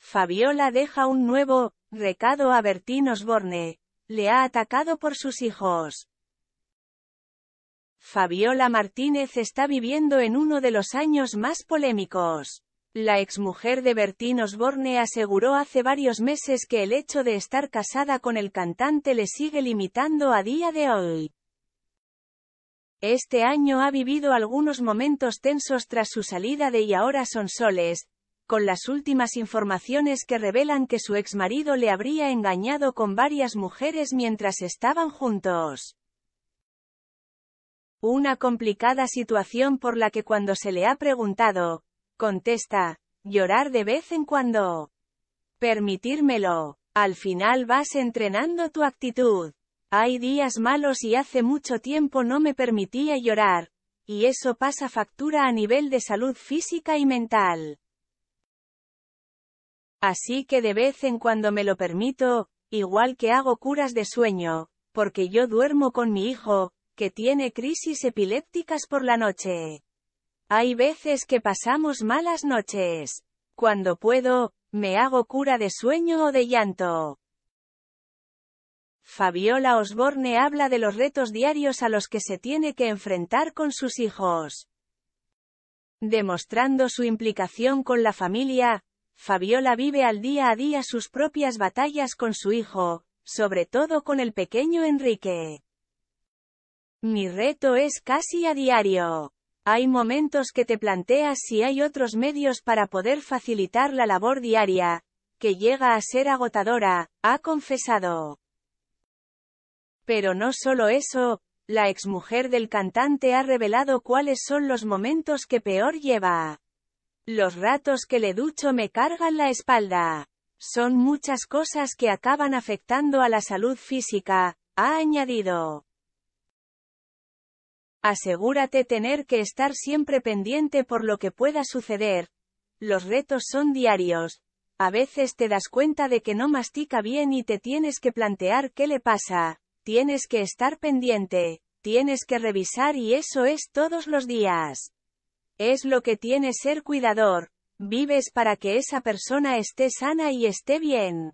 Fabiola deja un nuevo recado a Bertín Osborne. Le ha atacado por sus hijos. Fabiola Martínez está viviendo en uno de los años más polémicos. La exmujer de Bertín Osborne aseguró hace varios meses que el hecho de estar casada con el cantante le sigue limitando a día de hoy. Este año ha vivido algunos momentos tensos tras su salida de Y ahora son soles, con las últimas informaciones que revelan que su exmarido le habría engañado con varias mujeres mientras estaban juntos. Una complicada situación por la que cuando se le ha preguntado, contesta, llorar de vez en cuando. Permitírmelo, al final vas entrenando tu actitud. Hay días malos y hace mucho tiempo no me permitía llorar, y eso pasa factura a nivel de salud física y mental. Así que de vez en cuando me lo permito, igual que hago curas de sueño, porque yo duermo con mi hijo, que tiene crisis epilépticas por la noche. Hay veces que pasamos malas noches. Cuando puedo, me hago cura de sueño o de llanto. Fabiola Osborne habla de los retos diarios a los que se tiene que enfrentar con sus hijos. Demostrando su implicación con la familia, Fabiola vive al día a día sus propias batallas con su hijo, sobre todo con el pequeño Enrique. Mi reto es casi a diario. Hay momentos que te planteas si hay otros medios para poder facilitar la labor diaria, que llega a ser agotadora, ha confesado. Pero no solo eso, la exmujer del cantante ha revelado cuáles son los momentos que peor lleva. Los ratos que le ducho me cargan la espalda. Son muchas cosas que acaban afectando a la salud física, ha añadido. Asegúrate tener que estar siempre pendiente por lo que pueda suceder. Los retos son diarios. A veces te das cuenta de que no mastica bien y te tienes que plantear qué le pasa tienes que estar pendiente, tienes que revisar y eso es todos los días. Es lo que tiene ser cuidador, vives para que esa persona esté sana y esté bien.